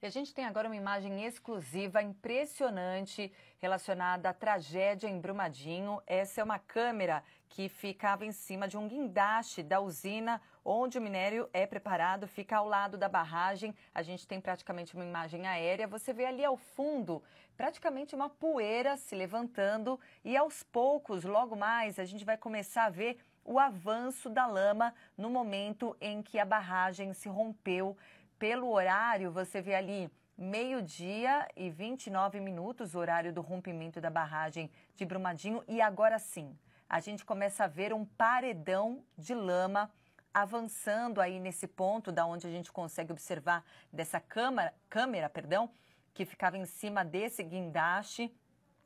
E a gente tem agora uma imagem exclusiva, impressionante, relacionada à tragédia em Brumadinho. Essa é uma câmera que ficava em cima de um guindaste da usina onde o minério é preparado, fica ao lado da barragem. A gente tem praticamente uma imagem aérea. Você vê ali ao fundo praticamente uma poeira se levantando e aos poucos, logo mais, a gente vai começar a ver o avanço da lama no momento em que a barragem se rompeu pelo horário, você vê ali meio-dia e 29 minutos, horário do rompimento da barragem de Brumadinho. E agora sim, a gente começa a ver um paredão de lama avançando aí nesse ponto da onde a gente consegue observar dessa câmera, câmera, perdão, que ficava em cima desse guindaste.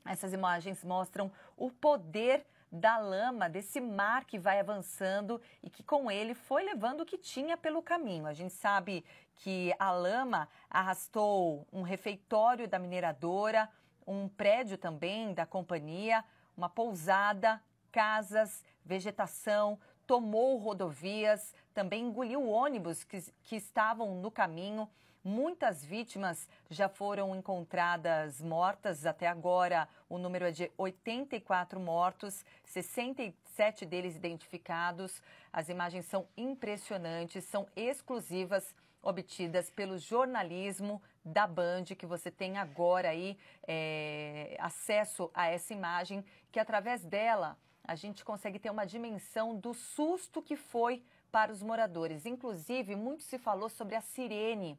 Essas imagens mostram o poder da lama, desse mar que vai avançando e que com ele foi levando o que tinha pelo caminho. A gente sabe que a lama arrastou um refeitório da mineradora, um prédio também da companhia, uma pousada, casas, vegetação, tomou rodovias, também engoliu ônibus que, que estavam no caminho. Muitas vítimas já foram encontradas mortas. Até agora, o número é de 84 mortos, 67 deles identificados. As imagens são impressionantes, são exclusivas obtidas pelo jornalismo da Band, que você tem agora aí é, acesso a essa imagem, que através dela a gente consegue ter uma dimensão do susto que foi para os moradores. Inclusive, muito se falou sobre a sirene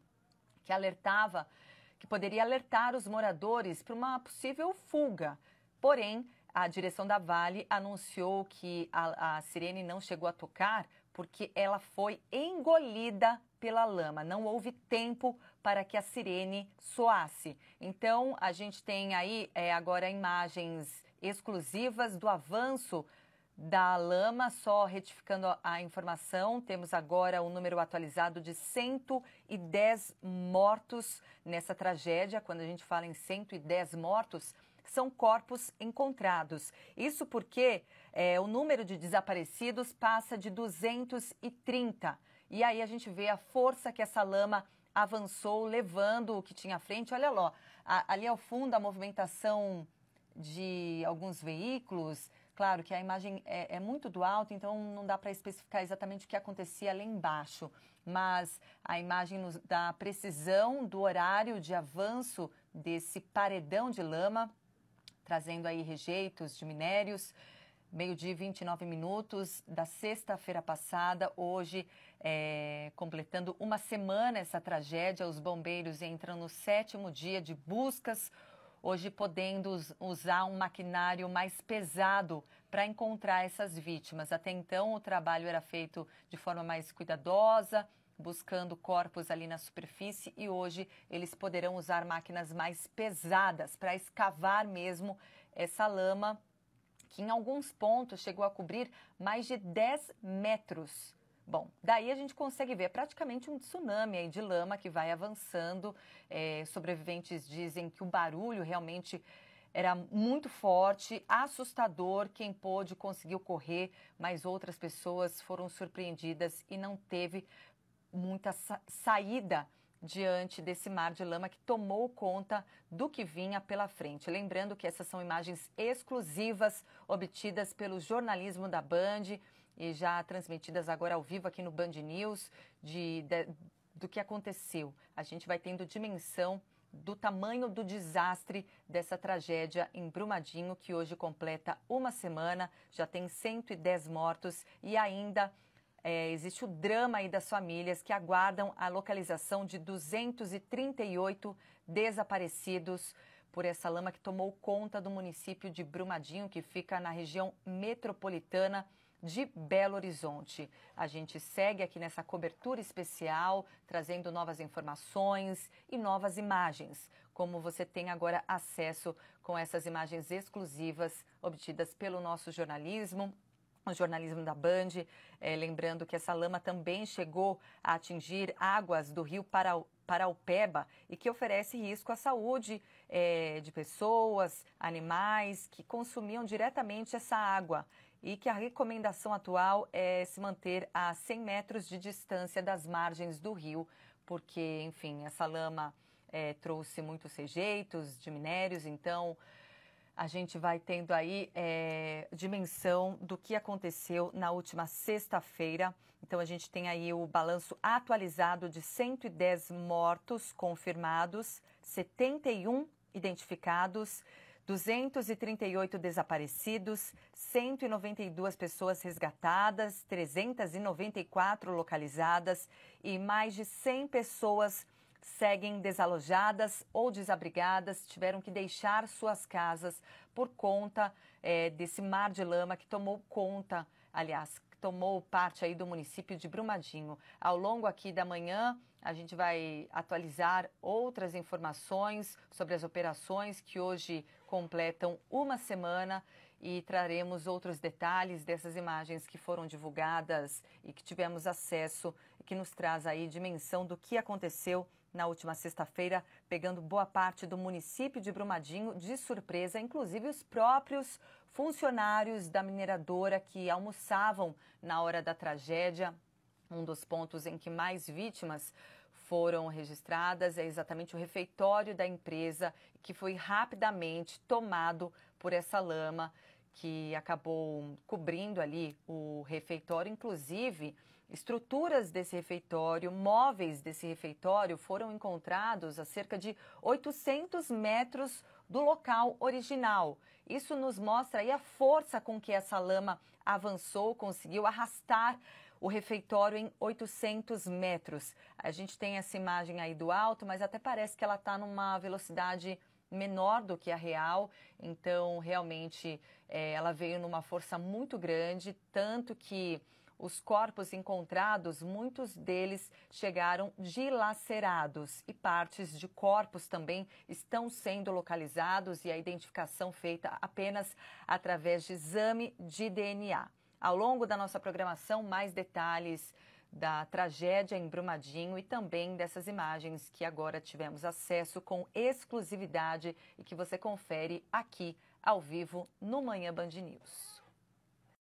que alertava que poderia alertar os moradores para uma possível fuga. Porém, a direção da Vale anunciou que a, a sirene não chegou a tocar porque ela foi engolida pela lama. Não houve tempo para que a sirene soasse. Então, a gente tem aí é, agora imagens exclusivas do avanço da Lama, só retificando a informação, temos agora o um número atualizado de 110 mortos nessa tragédia. Quando a gente fala em 110 mortos, são corpos encontrados. Isso porque é, o número de desaparecidos passa de 230. E aí a gente vê a força que essa lama avançou, levando o que tinha à frente. Olha lá, ali ao fundo a movimentação de alguns veículos, Claro que a imagem é, é muito do alto, então não dá para especificar exatamente o que acontecia lá embaixo, mas a imagem nos dá a precisão do horário de avanço desse paredão de lama, trazendo aí rejeitos de minérios meio-dia e 29 minutos da sexta-feira passada. Hoje, é, completando uma semana essa tragédia, os bombeiros entram no sétimo dia de buscas hoje podendo usar um maquinário mais pesado para encontrar essas vítimas. Até então, o trabalho era feito de forma mais cuidadosa, buscando corpos ali na superfície e hoje eles poderão usar máquinas mais pesadas para escavar mesmo essa lama, que em alguns pontos chegou a cobrir mais de 10 metros. Bom, daí a gente consegue ver praticamente um tsunami de lama que vai avançando. É, sobreviventes dizem que o barulho realmente era muito forte, assustador. Quem pôde conseguiu correr, mas outras pessoas foram surpreendidas e não teve muita sa saída diante desse mar de lama que tomou conta do que vinha pela frente. Lembrando que essas são imagens exclusivas obtidas pelo jornalismo da Band e já transmitidas agora ao vivo aqui no Band News de, de, do que aconteceu. A gente vai tendo dimensão do tamanho do desastre dessa tragédia em Brumadinho, que hoje completa uma semana, já tem 110 mortos e ainda é, existe o drama aí das famílias que aguardam a localização de 238 desaparecidos por essa lama que tomou conta do município de Brumadinho, que fica na região metropolitana de Belo Horizonte. A gente segue aqui nessa cobertura especial, trazendo novas informações e novas imagens, como você tem agora acesso com essas imagens exclusivas obtidas pelo nosso jornalismo o jornalismo da Band, eh, lembrando que essa lama também chegou a atingir águas do rio Parau, para o PEBA e que oferece risco à saúde é, de pessoas, animais que consumiam diretamente essa água e que a recomendação atual é se manter a 100 metros de distância das margens do rio, porque, enfim, essa lama é, trouxe muitos rejeitos de minérios, então a gente vai tendo aí é, dimensão do que aconteceu na última sexta-feira. Então, a gente tem aí o balanço atualizado de 110 mortos confirmados, 71 identificados, 238 desaparecidos, 192 pessoas resgatadas, 394 localizadas e mais de 100 pessoas seguem desalojadas ou desabrigadas, tiveram que deixar suas casas por conta é, desse mar de lama que tomou conta, aliás, tomou parte aí do município de Brumadinho. Ao longo aqui da manhã, a gente vai atualizar outras informações sobre as operações que hoje completam uma semana e traremos outros detalhes dessas imagens que foram divulgadas e que tivemos acesso e que nos traz aí dimensão do que aconteceu na última sexta-feira, pegando boa parte do município de Brumadinho de surpresa, inclusive os próprios funcionários da mineradora que almoçavam na hora da tragédia. Um dos pontos em que mais vítimas foram registradas é exatamente o refeitório da empresa, que foi rapidamente tomado por essa lama que acabou cobrindo ali o refeitório, inclusive Estruturas desse refeitório, móveis desse refeitório foram encontrados a cerca de 800 metros do local original. Isso nos mostra aí a força com que essa lama avançou, conseguiu arrastar o refeitório em 800 metros. A gente tem essa imagem aí do alto, mas até parece que ela está numa velocidade menor do que a real, então realmente é, ela veio numa força muito grande, tanto que os corpos encontrados, muitos deles chegaram dilacerados e partes de corpos também estão sendo localizados e a identificação feita apenas através de exame de DNA. Ao longo da nossa programação, mais detalhes da tragédia em Brumadinho e também dessas imagens que agora tivemos acesso com exclusividade e que você confere aqui ao vivo no Manhã Band News.